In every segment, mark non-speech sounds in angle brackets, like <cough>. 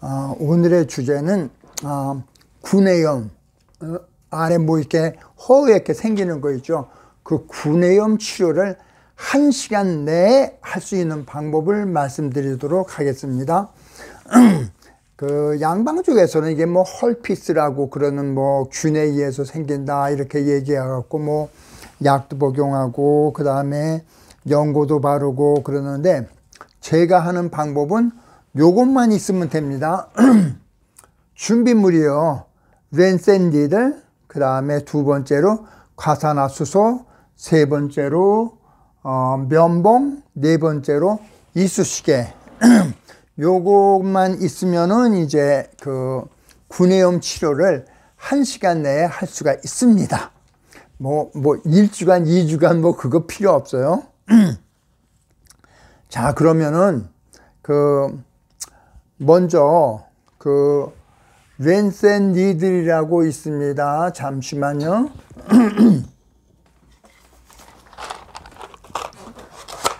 어, 오늘의 주제는 어, 구내염 어, 아래 뭐 이렇게 허에 이렇게 생기는 거 있죠. 그 구내염 치료를 한 시간 내에 할 수 있는 방법을 말씀드리도록 하겠습니다. <clears throat> 그 양방 쪽에서는 이게 뭐 헐피스라고 그러는 뭐 균에 의해서 생긴다 이렇게 얘기해갖고 뭐 약도 복용하고 그 다음에 연고도 바르고 그러는데 제가 하는 방법은 요것만 있으면 됩니다. <clears throat> 준비물이요. 랜샌디들, 그 다음에 두 번째로 과산화수소, 세 번째로 어, 면봉, 네 번째로 이쑤시개. <clears throat> 요것만 있으면은 이제 그 구내염 치료를 한시간 내에 할 수가 있습니다. 뭐, 뭐, 1주간, 2주간 뭐 그거 필요 없어요. <clears throat> 자, 그러면은 그 먼저 그 웬센 니들이라고 있습니다. 잠시만요. <clears throat>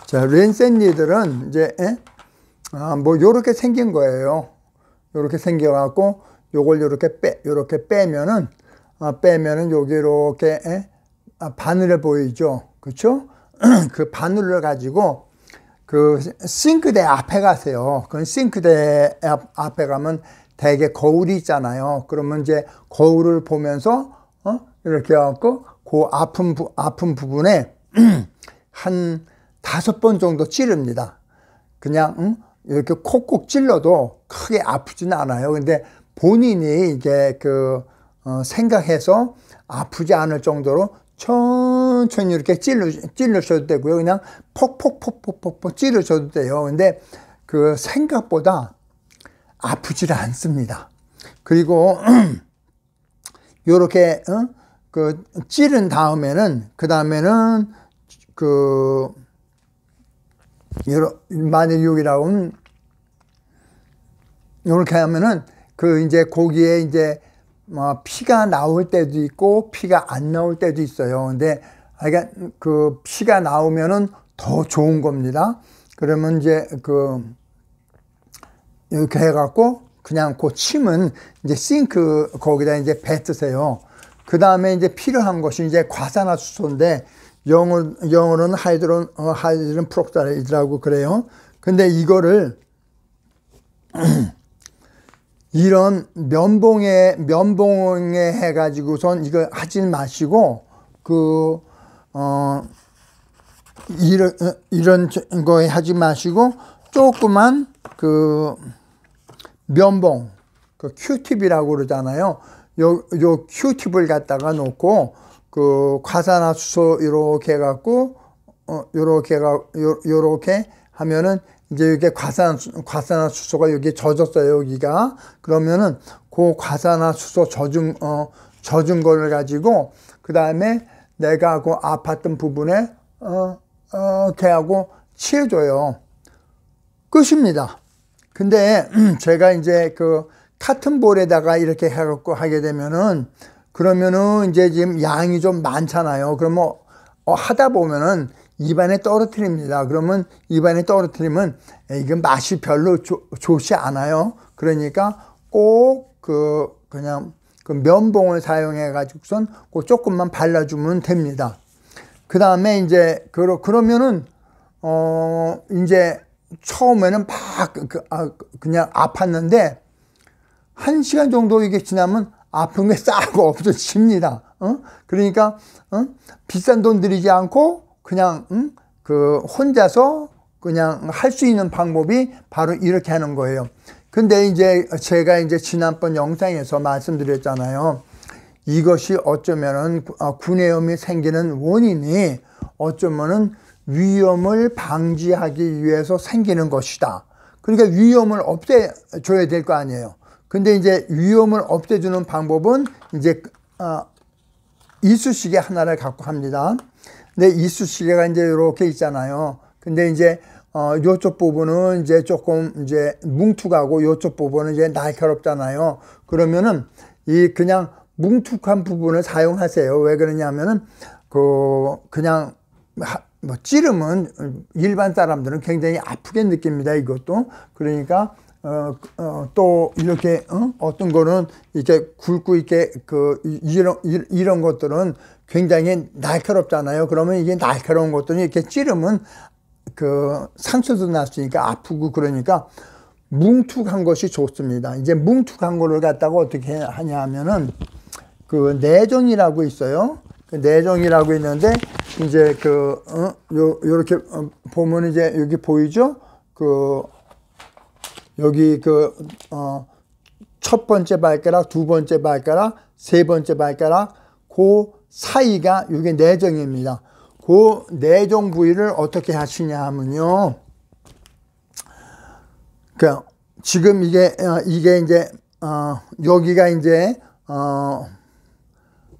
자, 웬센 니들은 이제 에? 예? 아, 뭐 요렇게 생긴 거예요. 요렇게 생겨 갖고 요걸 요렇게 빼 요렇게 빼면은 아, 빼면은 여기 이렇게 예? 아, 바늘에 보이죠. 그렇죠? <clears throat> 그 바늘을 가지고 그 싱크대 앞에 가세요. 그 싱크대 앞에 가면 대개 거울이 있잖아요. 그러면 이제 거울을 보면서 어? 이렇게 해갖고 그 아픈 부, 아픈 부분에 <clears throat> 한 다섯 번 정도 찌릅니다. 그냥 응? 이렇게 콕콕 찔러도 크게 아프진 않아요. 근데 본인이 이제 그 어, 생각해서 아프지 않을 정도로 천천히 이렇게 찔러, 찔러셔도 되고요. 그냥 폭폭폭폭폭폭 찔러셔도 돼요. 근데 그 생각보다 아프질 않습니다. 그리고 <clears throat> 요렇게 어? 그 찌른 다음에는 그 다음에는 그 여러 마늘 육이라고는 요렇게 하면은 그 이제 고기에 이제 뭐 피가 나올 때도 있고 피가 안 나올 때도 있어요. 근데 그러니그 피가 나오면은 더 좋은 겁니다. 그러면 이제 그 이렇게 해갖고 그냥 그 침은 이제 싱크 거기다 이제 뱉으세요. 그 다음에 이제 필요한 것이 이제 과산화수소인데 영어 영어로는 하이드론 어, 하이드론 프록사이드라고 그래요. 근데 이거를 <clears throat> 음, 이런 면봉에 면봉에 해가지고선 이거 하지 마시고 그 어 이런 이런 거에 하지 마시고 조그만 그 면봉 그 큐팁이라고 그러잖아요. 요 요 큐팁을 갖다가 놓고 그 과산화수소 이렇게 해갖고 어 요렇게 가 요렇게 하면은 이제 이게 과산, 과산화수소가 여기 젖었어요, 여기가. 그러면은 그 과산화수소 젖은, 어, 젖은 거를 가지고, 그 다음에 내가 그 아팠던 부분에, 어, 어, 대하고 치워줘요 끝입니다. 근데 <clears throat> 제가 이제 그 같은 볼에다가 이렇게 해갖고 하게 되면은 그러면은 이제 지금 양이 좀 많잖아요. 그러면 어, 하다 보면은 입안에 떨어뜨립니다. 그러면 입안에 떨어뜨리면 이건 맛이 별로 조, 좋지 않아요. 그러니까 꼭그 그냥 그 면봉을 사용해 가지고선 그 조금만 발라주면 됩니다. 그 다음에 이제 그러 그러면은 어 이제 처음에는 막 그, 그 아, 그, 그냥 아팠는데 한 시간 정도 이게 지나면 아픈 게 싸고 <laughs> 없어집니다. 어? 그러니까 어? 비싼 돈 들이지 않고 그냥 응? 그 혼자서 그냥 할 수 있는 방법이 바로 이렇게 하는 거예요. 근데 이제 제가 이제 지난번 영상에서 말씀드렸잖아요. 이것이 어쩌면은 아, 구내염이 생기는 원인이 어쩌면은 위염을 방지하기 위해서 생기는 것이다. 그러니까 위염을 없애줘야 될 거 아니에요. 근데 이제 위염을 없애주는 방법은 이제 아, 이쑤시개 하나를 갖고 합니다. 근데 이쑤시개가 이제 이렇게 있잖아요. 근데 이제 어, 요쪽 부분은 이제 조금 이제 뭉툭하고 요쪽 부분은 이제 날카롭잖아요. 그러면은 이 그냥 뭉툭한 부분을 사용하세요. 왜 그러냐면은 그 그냥 뭐 찌름은 일반 사람들은 굉장히 아프게 느낍니다. 이것도 그러니까 어, 어, 또 이렇게 어? 떤 거는 이렇게 굵고 이렇게 그 이런 이런 것들은 굉장히 날카롭잖아요. 그러면 이게 날카로운 것들이 이렇게 찌르면 그 상처도 났으니까 아프고 그러니까 뭉툭한 것이 좋습니다. 이제 뭉툭한 거를 갖다가 어떻게 하냐 하면은 그 내정이라고 있어요. 그 내정이라고 있는데 이제 그 어, 요, 요렇게 어, 보면 이제 여기 보이죠? 그 여기 그 어 첫 번째 발가락, 두 번째 발가락, 세 번째 발가락, 고 사이가 이게 내정입니다. 그 내정 부위를 어떻게 하시냐 하면요. 그 지금 이게 어, 이게 이제 어, 여기가 이제 어,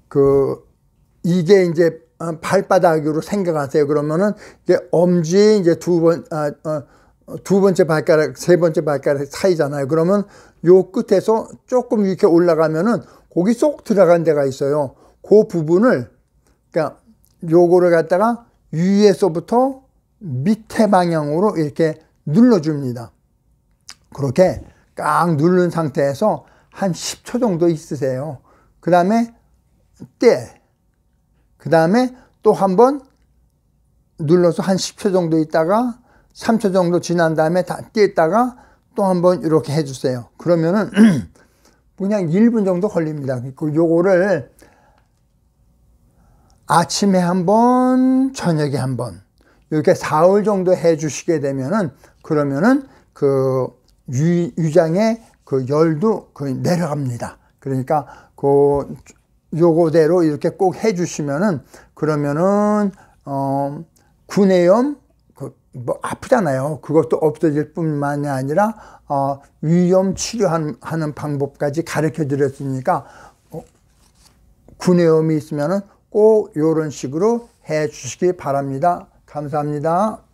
그 이게 이제 어, 발바닥으로 생각하세요. 그러면은 이제 엄지 이제 두번 아, 어, 두 번째 발가락, 세 번째 발가락 사이잖아요. 그러면 요 끝에서 조금 이렇게 올라가면은 고기 쏙 들어간 데가 있어요. 그 부분을 그러니까 요거를 갖다가 위에서부터 밑에 방향으로 이렇게 눌러줍니다. 그렇게 꽉 누른 상태에서 한 10초 정도 있으세요. 그 다음에 떼. 그 다음에 또 한번 눌러서 한 10초 정도 있다가 3초 정도 지난 다음에 다 떼다가 또 한번 이렇게 해주세요. 그러면은 <clears throat> 그냥 1분 정도 걸립니다. 그 요거를 아침에 한 번, 저녁에 한 번. 이렇게 사흘 정도 해 주시게 되면은 그러면은 그 유, 유장의 그 열도 거의 내려갑니다. 그러니까 그 요거대로 이렇게 꼭 해 주시면은 그러면은 어 구내염 그 뭐 아프잖아요. 그것도 없어질 뿐만이 아니라 어 위염 치료하는 방법까지 가르쳐 드렸으니까 어, 구내염이 있으면은 꼭 이런 식으로 해 주시기 바랍니다. 감사합니다.